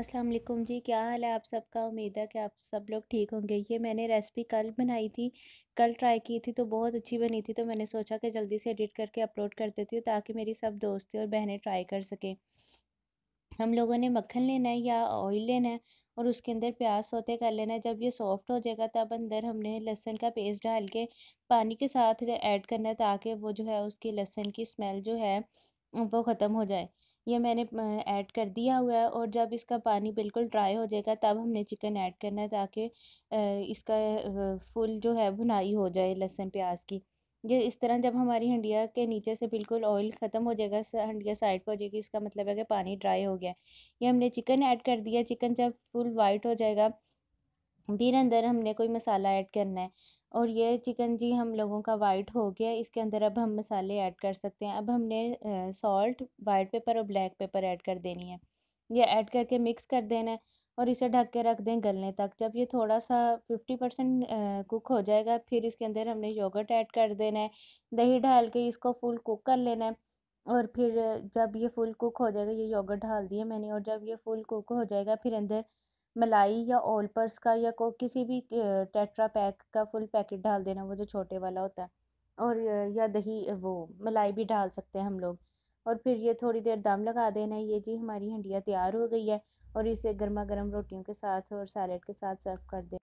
अस्सलाम वालेकुम जी क्या हाल है आप सबका उम्मीद है कि आप सब लोग ठीक होंगे ये मैंने रेसिपी कल बनाई थी कल ट्राई की थी तो बहुत अच्छी बनी थी तो मैंने सोचा कि जल्दी से एडिट करके अपलोड कर देती हूँ ताकि मेरी सब दोस्तें और बहनें ट्राई कर सकें हम लोगों ने मक्खन लेना है या ऑयल लेना है और उसके अंदर प्याज सोते कर लेना है जब ये सॉफ्ट हो जाएगा तब अंदर हमने लहसुन का पेस्ट डाल के पानी के साथ ऐड करना है ताकि वो जो है उसकी लहसुन की स्मेल जो है वो ख़त्म हो जाए ये मैंने ऐड कर दिया हुआ है और जब इसका पानी बिल्कुल ड्राई हो जाएगा तब हमने चिकन ऐड करना है ताकि इसका फुल जो है भुनाई हो जाए लहसुन प्याज की ये इस तरह जब हमारी हंडिया के नीचे से बिल्कुल ऑयल ख़त्म हो जाएगा हंडिया साइड पर हो जाएगी इसका मतलब है कि पानी ड्राई हो गया ये हमने चिकन ऐड कर दिया चिकन जब फुल वाइट हो जाएगा फिर अंदर हमने कोई मसाला ऐड करना है और ये चिकन जी हम लोगों का वाइट हो गया इसके अंदर अब हम मसाले ऐड कर सकते हैं अब हमने सॉल्ट वाइट पेपर और ब्लैक पेपर ऐड कर देनी है ये ऐड करके मिक्स कर देना है और इसे ढक के रख दें गलने तक जब ये थोड़ा सा फिफ्टी परसेंट कुक हो जाएगा फिर इसके अंदर हमने योगर्ट ऐड कर देना है दही डाल के इसको फुल कुक कर लेना है और फिर जब ये फुल कुक हो जाएगा ये योगर्ट डाल दिया मैंने और जब ये फुल कुक हो जाएगा फिर अंदर मलाई या ओलपर्स का या को किसी भी टेट्रा पैक का फुल पैकेट डाल देना वो जो छोटे वाला होता है और या दही वो मलाई भी डाल सकते हैं हम लोग और फिर ये थोड़ी देर दम लगा देना है ये जी हमारी हंडिया तैयार हो गई है और इसे गर्मा गर्म रोटियों के साथ और सैलड के साथ सर्व कर दे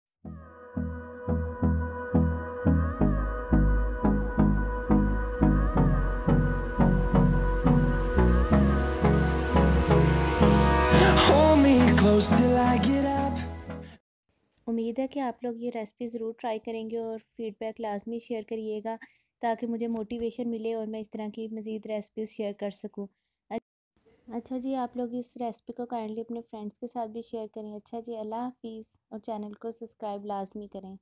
till I get उम्मीद है कि आप लोग ये रेसिपी ज़रूर ट्राई करेंगे और फीडबैक लाजमी शेयर करिएगा ताकि मुझे मोटिवेशन मिले और मैं इस तरह की मज़ीद रेसिपीज़ शेयर कर सकूँ अच्छा जी आप लोग इस रेसिपी को काइंडली अपने फ्रेंड्स के साथ भी शेयर करें अच्छा जी अल्लाह हाफिज़ और चैनल को सब्सक्राइब लाजमी करें